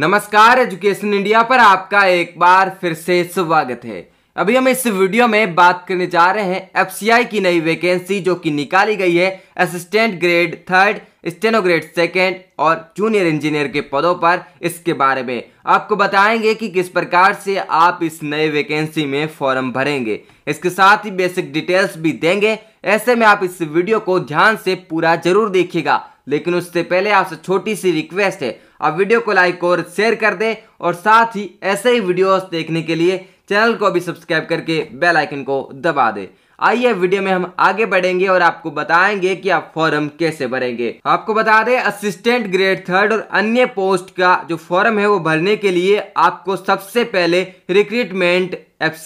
नमस्कार education India पर आपका एक बार फिर से स्वागत है अभी हम इस वीडियो में बात करने जा रहे हैं एफसीआई की नई वैकेंसी जो कि निकाली गई है assistant grade third steno grade second और जूनियर इंजीनियर के पदों पर इसके बारे में आपको बताएंगे कि किस प्रकार से आप इस नए वैकेंसी में फॉर्म भरेंगे इसके साथ ही बेसिक डिटेल्स भी देंगे ऐसे में आप इस वीडियो को ध्यान से पूरा जरूर देखिएगा लेकिन उससे पहले आपसे छोटी सी रिक्वेस्ट है आप वीडियो को लाइक और शेयर कर दें और साथ ही ऐसे ही वीडियोस देखने के लिए चैनल को भी सब्सक्राइब करके बेल आइकन को दबा दें आइए वीडियो में हम आगे बढ़ेंगे और आपको बताएंगे कि आप फॉर्म कैसे भरेंगे आपको बता दें असिस्टेंट ग्रेड थर्ड और अन्य पोस्ट का जो फॉर्म है वो भरने के लिए आपको सबसे पहले रिक्रूटमेंट एफ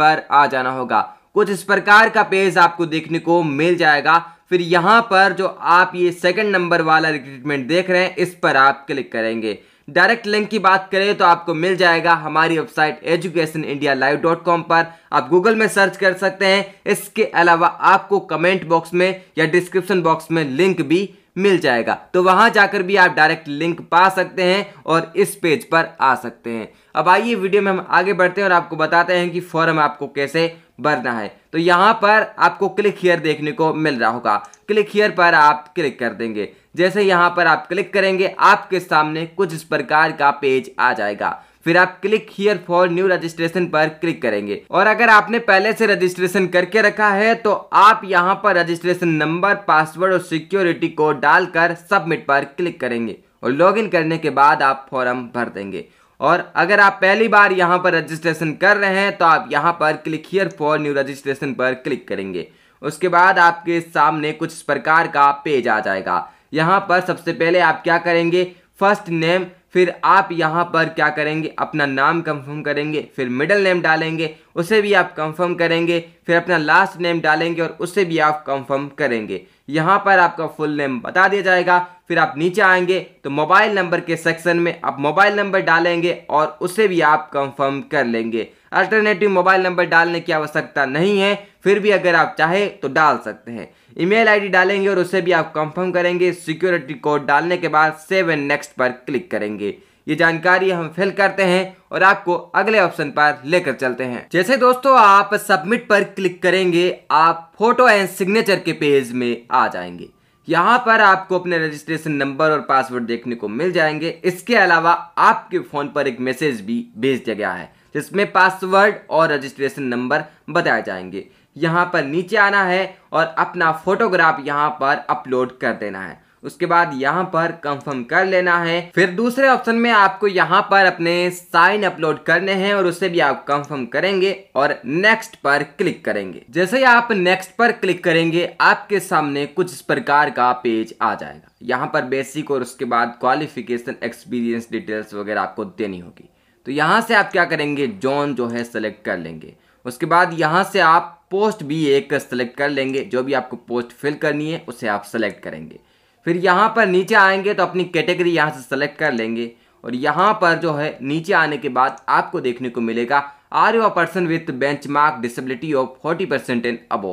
पर आ जाना होगा कुछ इस प्रकार का पेज आपको देखने को मिल जाएगा फिर यहाँ पर जो आप ये सेकंड नंबर वाला रिक्रूटमेंट देख रहे हैं इस पर आप क्लिक करेंगे डायरेक्ट लिंक की बात करें तो आपको मिल जाएगा हमारी website education India live dot com पर आप गूगल में सर्च कर सकते हैं इसके अलावा आपको कमेंट बॉक्स में या डिस्क्रिप्शन बॉक्स में लिंक भी मिल जाएगा तो वहां जाकर भी आप डायरेक्ट लिंक पा सकते हैं और इस पेज पर आ सकते हैं अब आइए वीडियो में हम आगे बढ़ते हैं और आपको बताते हैं कि फॉर्म आपको कैसे भरना है तो यहाँ पर आपको क्लिक हीयर देखने को मिल रहा होगा क्लिक हीयर पर आप क्लिक कर देंगे जैसे यहाँ पर आप क्लिक करेंगे आपके सामने कुछ इस प्रकार का पेज आ जाएगा फिर आप click here for new registration पर क्लिक करेंगे और अगर आपने पहले से रजिस्ट्रेशन करके रखा है तो आप यहाँ पर रजिस्ट्रेशन नंबर पासवर्ड और सिक्योरिटी कोड डालकर सबमिट पर क्लिक करेंगे और लॉगिन करने के बाद आप फॉर्म भर देंगे और अगर आप पहली बार यहाँ पर रजिस्ट्रेशन कर रहे हैं तो आप यहाँ पर click here for new registration पर क्लिक करेंगे उसके बाद आपके सामने कुछ प्रकार का पेज आ जाएगा यहाँ पर सबसे पहले आप क्या करेंगे फर्स्ट नेम फिर आप यहाँ पर क्या करेंगे अपना नाम कंफर्म करेंगे फिर मिडल नेम डालेंगे उसे भी आप कंफर्म करेंगे फिर अपना लास्ट नेम डालेंगे और उसे भी आप कंफर्म करेंगे यहाँ पर आपका फुल नेम बता दिया जाएगा फिर आप नीचे आएंगे तो मोबाइल नंबर के सेक्शन में आप मोबाइल नंबर डालेंगे और उसे भी आप कंफर्म कर लेंगे अल्टरनेटिव मोबाइल नंबर डालने की आवश्यकता नहीं है फिर भी अगर आप चाहे तो डाल सकते हैं ईमेल आईडी डालेंगे और उसे भी आप कंफर्म करेंगे सिक्योरिटी कोड डालने के बाद सेवन नेक्स्ट पर क्लिक करेंगे ये जानकारी हम फिल करते हैं और आपको अगले ऑप्शन पर लेकर चलते हैं जैसे दोस्तों आप सबमिट पर क्लिक करेंगे आप फोटो एंड सिग्नेचर के पेज में आ जाएंगे यहाँ पर आपको अपने रजिस्ट्रेशन नंबर और पासवर्ड देखने को मिल जाएंगे इसके अलावा आपके फ़ोन पर एक मैसेज भी भेज दिया गया है जिसमें पासवर्ड और रजिस्ट्रेशन नंबर बताए जाएंगे यहाँ पर नीचे आना है और अपना फोटोग्राफ यहाँ पर अपलोड कर देना है उसके बाद यहाँ पर कंफर्म कर लेना है फिर दूसरे ऑप्शन में आपको यहाँ पर अपने साइन अपलोड करने हैं और उसे भी आप कंफर्म करेंगे और नेक्स्ट पर क्लिक करेंगे जैसे ही आप नेक्स्ट पर क्लिक करेंगे आपके सामने कुछ इस प्रकार का पेज आ जाएगा यहाँ पर बेसिक और उसके बाद क्वालिफिकेशन एक्सपीरियंस डिटेल्स वगैरह आपको देनी होगी तो यहाँ से आप क्या करेंगे जॉन जो है सेलेक्ट कर लेंगे उसके बाद यहाँ से आप पोस्ट भी एक सेलेक्ट कर लेंगे जो भी आपको पोस्ट फिल करनी है उसे आप सेलेक्ट करेंगे फिर यहाँ पर नीचे आएंगे तो अपनी कैटेगरी यहाँ से सेलेक्ट कर लेंगे और यहाँ पर जो है नीचे आने के बाद आपको देखने को मिलेगा are you a person with benchmark disability of forty percent and above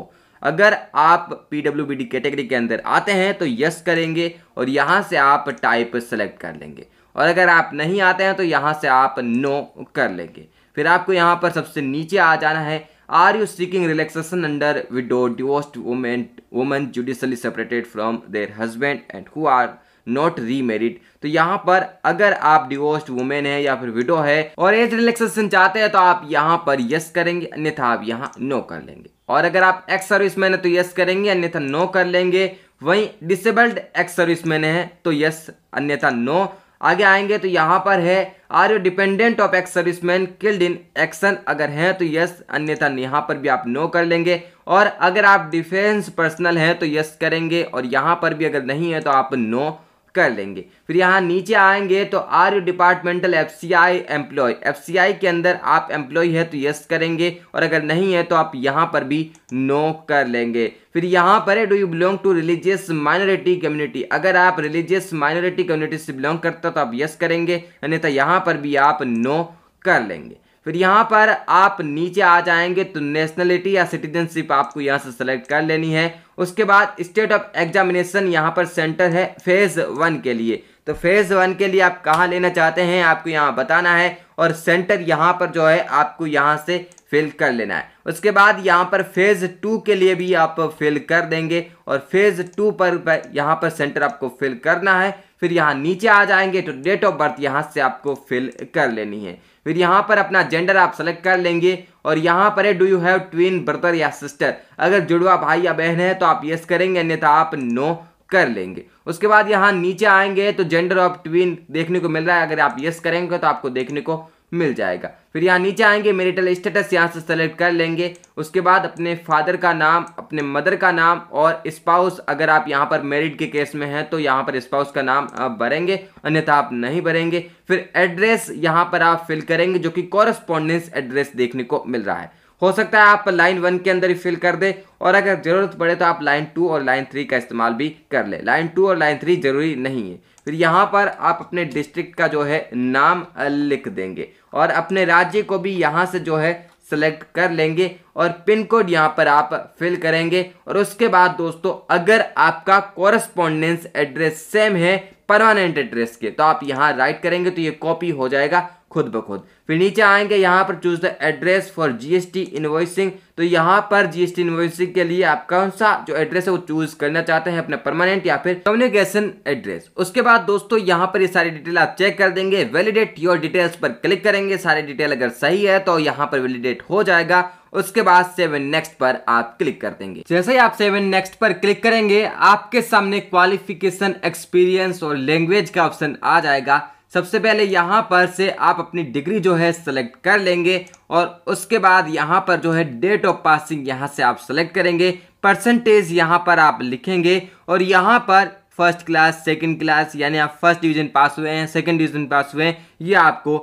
अगर आप P W B D category के अंदर आते हैं तो यस करेंगे और यहाँ से आप टाइप सेलेक्ट कर लेंगे और अगर आप नहीं आते हैं तो यहाँ से आप नो कर लेंगे फिर आपको यहाँ पर सबसे नीचे आ जाना है Are you seeking relaxation under widow, divorced women, women judicially separated from their husband and who are not remarried तो यहाँ पर अगर आप डिवोर्स्ड वुमेन है या फिर विडो है और एज रिलैक्सेशन चाहते हैं तो आप यहाँ पर यस करेंगे अन्यथा आप यहाँ नो कर लेंगे और अगर आप एक्स सर्विस मैन है तो यस करेंगे अन्यथा नो कर लेंगे वहीं डिसेबल्ड एक्स सर्विस मैन है तो यस अन्यथा नो आगे आएंगे तो यहाँ पर है are you dependent of ex serviceman killed in action अगर हैं तो यस अन्यथा यहाँ पर भी आप नो कर लेंगे और अगर आप डिफेंस पर्सनल हैं तो यस करेंगे और यहाँ पर भी अगर नहीं है तो आप नो कर लेंगे फिर यहाँ नीचे आएंगे तो are you departmental F C I employee F C I के अंदर आप एम्प्लॉय है तो यस करेंगे और अगर नहीं है तो आप यहाँ पर भी नो कर लेंगे फिर यहाँ पर है do you belong to religious minority community अगर आप रिलीजियस माइनॉरिटी कम्युनिटी से बिलोंग करते हो तो आप यस करेंगे अन्यथा तो यहाँ पर भी आप नो कर लेंगे फिर यहाँ पर आप नीचे आ जाएंगे तो नेशनलिटी या सिटीजनशिप आपको यहाँ से सेलेक्ट कर लेनी है उसके बाद स्टेट ऑफ एग्जामिनेशन यहाँ पर सेंटर है फेज़ वन के लिए तो फेज़ वन के लिए आप कहाँ लेना चाहते हैं आपको यहाँ बताना है और सेंटर यहाँ पर जो है आपको यहाँ से फिल कर लेना है उसके बाद यहाँ पर फेज़ टू के लिए भी आप फिल कर देंगे और फेज़ टू पर यहाँ पर सेंटर आपको फिल करना है फिर यहाँ नीचे आ जाएंगे तो डेट ऑफ बर्थ यहाँ से आपको फिल कर लेनी है फिर यहाँ पर अपना जेंडर आप सेलेक्ट कर लेंगे और यहाँ पर है do you have twin brother या सिस्टर अगर जुड़वा भाई या बहन है तो आप यस करेंगे अन्यथा आप नो कर लेंगे उसके बाद यहाँ नीचे आएंगे तो जेंडर ऑफ ट्विन देखने को मिल रहा है अगर आप यस करेंगे तो आपको देखने को मिल जाएगा फिर यहाँ नीचे आएंगे मेरिटल स्टेटस यहाँ से सेलेक्ट कर लेंगे उसके बाद अपने फादर का नाम अपने मदर का नाम और स्पाउस अगर आप यहाँ पर मेरिट के केस में हैं तो यहाँ पर स्पाउस का नाम आप भरेंगे अन्यथा आप नहीं भरेंगे फिर एड्रेस यहाँ पर आप फिल करेंगे जो कि कॉरस्पॉन्डेंस एड्रेस देखने को मिल रहा है हो सकता है आप लाइन वन के अंदर ही फिल कर दे और अगर जरूरत पड़े तो आप लाइन टू और लाइन थ्री का इस्तेमाल भी कर ले लाइन टू और लाइन थ्री जरूरी नहीं है फिर यहाँ पर आप अपने डिस्ट्रिक्ट का जो है नाम लिख देंगे और अपने राज्य को भी यहाँ से जो है सेलेक्ट कर लेंगे और पिन कोड यहाँ पर आप फिल करेंगे और उसके बाद दोस्तों अगर आपका कॉरस्पॉन्डेंस एड्रेस सेम है परमानेंट एड्रेस के तो आप यहाँ राइट करेंगे तो ये कॉपी हो जाएगा खुद ब खुद फिर नीचे आएंगे यहाँ पर choose the address for GST invoicing तो यहाँ पर जीएसटी इनवॉइसिंग के लिए आप कौन सा जो एड्रेस है वो चूज करना चाहते हैं अपना परमानेंट या फिर कम्युनिकेशन एड्रेस उसके बाद दोस्तों यहाँ पर ये सारी डिटेल आप चेक कर देंगे वैलिडेट योर डिटेल्स पर क्लिक करेंगे सारी डिटेल अगर सही है तो यहाँ पर वैलिडेट हो जाएगा उसके बाद सेवन नेक्स्ट पर आप क्लिक कर देंगे जैसे ही आप सेवन नेक्स्ट पर क्लिक करेंगे आपके सामने क्वालिफिकेशन एक्सपीरियंस और लैंग्वेज का ऑप्शन आ जाएगा सबसे पहले यहाँ पर से आप अपनी डिग्री जो है सेलेक्ट कर लेंगे और उसके बाद यहाँ पर जो है डेट ऑफ पासिंग यहाँ से आप सेलेक्ट करेंगे परसेंटेज यहाँ पर आप लिखेंगे और यहाँ पर फर्स्ट क्लास सेकंड क्लास यानी आप फर्स्ट डिवीजन पास हुए हैं सेकंड डिवीजन पास हुए हैं ये आपको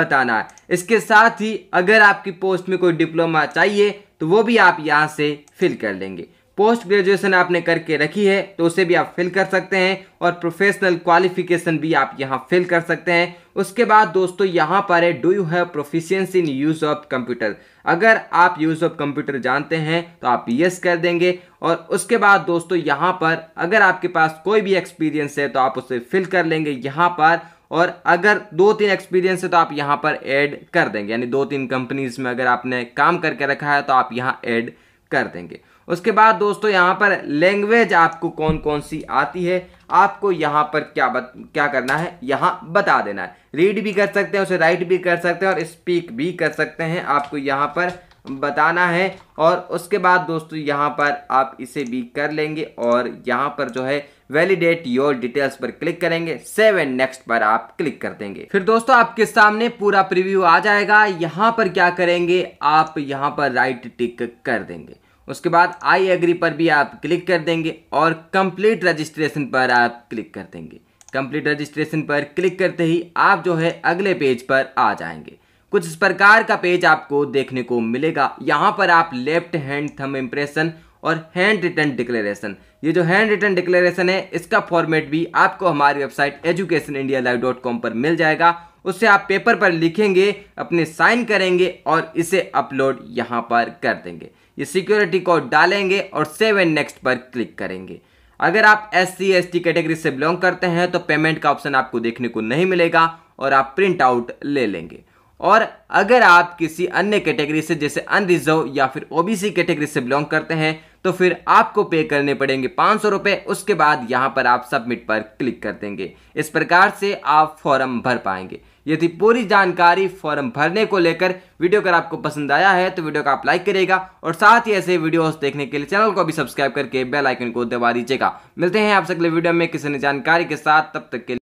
बताना है इसके साथ ही अगर आपकी पोस्ट में कोई डिप्लोमा चाहिए तो वो भी आप यहाँ से फिल कर लेंगे पोस्ट ग्रेजुएशन आपने करके रखी है तो उसे भी आप फिल कर सकते हैं और प्रोफेशनल क्वालिफिकेशन भी आप यहाँ फिल कर सकते हैं उसके बाद दोस्तों यहाँ पर है do you have proficiency in use of computer अगर आप यूज़ ऑफ कंप्यूटर जानते हैं तो आप यस कर देंगे और उसके बाद दोस्तों यहाँ पर अगर आपके पास कोई भी एक्सपीरियंस है तो आप उसे फिल कर लेंगे यहाँ पर और अगर दो तीन एक्सपीरियंस है तो आप यहाँ पर ऐड कर देंगे यानी दो तीन कंपनीज में अगर आपने काम करके रखा है तो आप यहाँ ऐड कर देंगे उसके बाद दोस्तों यहाँ पर लैंग्वेज आपको कौन कौन सी आती है आपको यहाँ पर क्या बत, क्या करना है यहाँ बता देना है रीड भी कर सकते हैं उसे राइट भी कर सकते हैं और स्पीक भी कर सकते हैं आपको यहाँ पर बताना है और उसके बाद दोस्तों यहाँ पर आप इसे भी कर लेंगे और यहाँ पर जो है वैलिडेट योर डिटेल्स पर क्लिक करेंगे सेव एंड नेक्स्ट पर आप क्लिक कर देंगे फिर दोस्तों आपके सामने पूरा प्रीव्यू आ जाएगा यहाँ पर क्या करेंगे आप यहाँ पर राइट टिक कर देंगे उसके बाद आई एग्री पर भी आप क्लिक कर देंगे और कंप्लीट रजिस्ट्रेशन पर आप क्लिक कर देंगे कंप्लीट रजिस्ट्रेशन पर क्लिक करते ही आप जो है अगले पेज पर आ जाएंगे कुछ इस प्रकार का पेज आपको देखने को मिलेगा यहाँ पर आप लेफ्ट हैंड थम इम्प्रेशन और हैंड रिटर्न डिक्लेरेशन ये जो हैंड रिटर्न डिक्लेरेशन है इसका फॉर्मेट भी आपको हमारी website education India live dot com पर मिल जाएगा उससे आप पेपर पर लिखेंगे अपने साइन करेंगे और इसे अपलोड यहाँ पर कर देंगे ये सिक्योरिटी कोड डालेंगे और सेव एंड नेक्स्ट पर क्लिक करेंगे अगर आप S C S T category से बिलोंग करते हैं तो पेमेंट का ऑप्शन आपको देखने को नहीं मिलेगा और आप प्रिंट आउट ले लेंगे और अगर आप किसी अन्य कैटेगरी से जैसे अनरिजर्व या फिर ओबीसी कैटेगरी से बिलोंग करते हैं तो फिर आपको पे करने पड़ेंगे पाँच सौ रुपये उसके बाद यहाँ पर आप सबमिट पर क्लिक कर देंगे इस प्रकार से आप फॉर्म भर पाएंगे यदि पूरी जानकारी फॉर्म भरने को लेकर वीडियो अगर आपको पसंद आया है तो वीडियो को आप लाइक करिएगा और साथ ही ऐसे वीडियोस देखने के लिए चैनल को भी सब्सक्राइब करके बेल आइकन को दबा दीजिएगा मिलते हैं आपसे अगले वीडियो में किसी ने जानकारी के साथ तब तक के